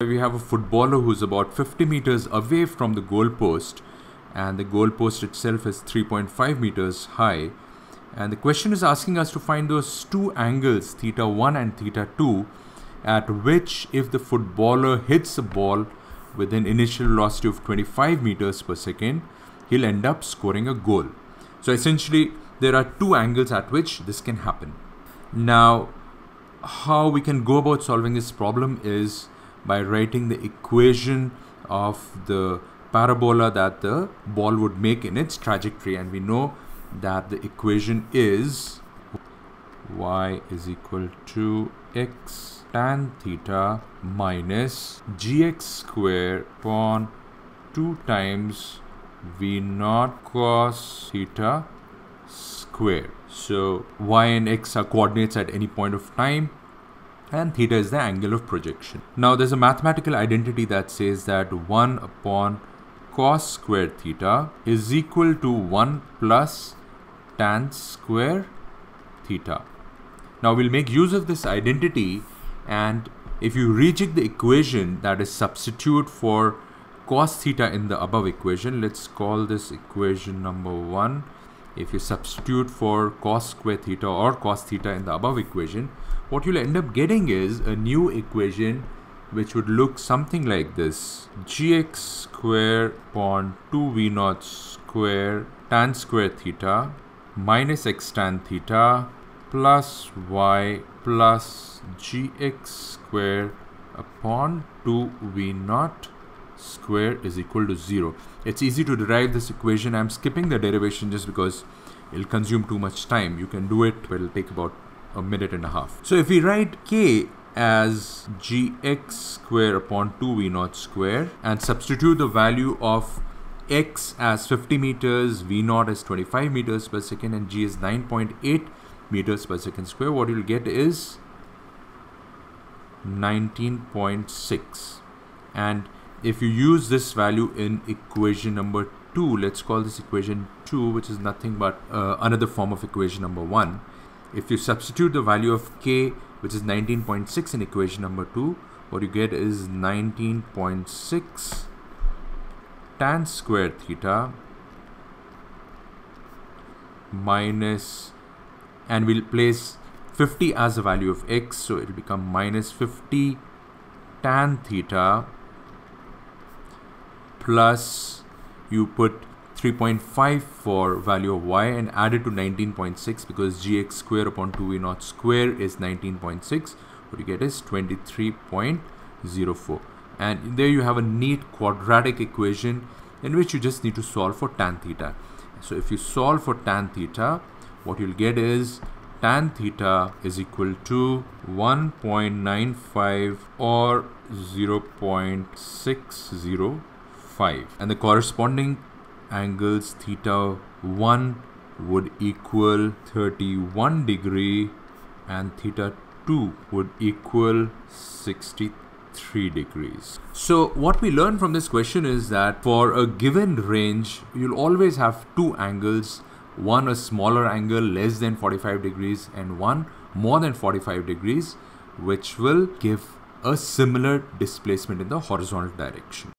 We have a footballer who's about 50 meters away from the goalpost and the goalpost itself is 3.5 meters high. And the question is asking us to find those two angles, theta 1 and theta 2, at which if the footballer hits the ball with an initial velocity of 25 meters per second, he'll end up scoring a goal. So essentially, there are two angles at which this can happen. Now, how we can go about solving this problem is by writing the equation of the parabola that the ball would make in its trajectory and we know that the equation is y is equal to x tan theta minus gx square upon 2 times v naught cos theta square so y and x are coordinates at any point of time and theta is the angle of projection. Now there's a mathematical identity that says that 1 upon cos squared theta is equal to 1 plus tan square theta. Now we'll make use of this identity and if you reject the equation that is substitute for cos theta in the above equation, let's call this equation number 1. If you substitute for cos square theta or cos theta in the above equation, what you'll end up getting is a new equation which would look something like this gx square upon 2v naught square tan square theta minus x tan theta plus y plus gx square upon 2v naught square is equal to 0. It's easy to derive this equation. I'm skipping the derivation just because it'll consume too much time. You can do it, but it'll take about a minute and a half. So if we write k as gx square upon 2 v naught square and substitute the value of x as 50 meters, v naught as 25 meters per second and g is 9.8 meters per second square, what you'll get is 19.6 and if you use this value in equation number 2 let's call this equation 2 which is nothing but uh, another form of equation number 1 if you substitute the value of k, which is 19.6 in equation number 2, what you get is 19.6 tan square theta minus and we'll place 50 as a value of x so it'll become minus 50 tan theta plus you put 3.5 for value of y and add it to 19.6 because gx square upon 2v naught square is 19.6 what you get is 23.04 and there you have a neat quadratic equation in which you just need to solve for tan theta so if you solve for tan theta what you'll get is tan theta is equal to 1.95 or 0.605 and the corresponding angles theta 1 would equal 31 degree and theta 2 would equal 63 degrees. So what we learn from this question is that for a given range, you'll always have two angles, one a smaller angle less than 45 degrees and one more than 45 degrees, which will give a similar displacement in the horizontal direction.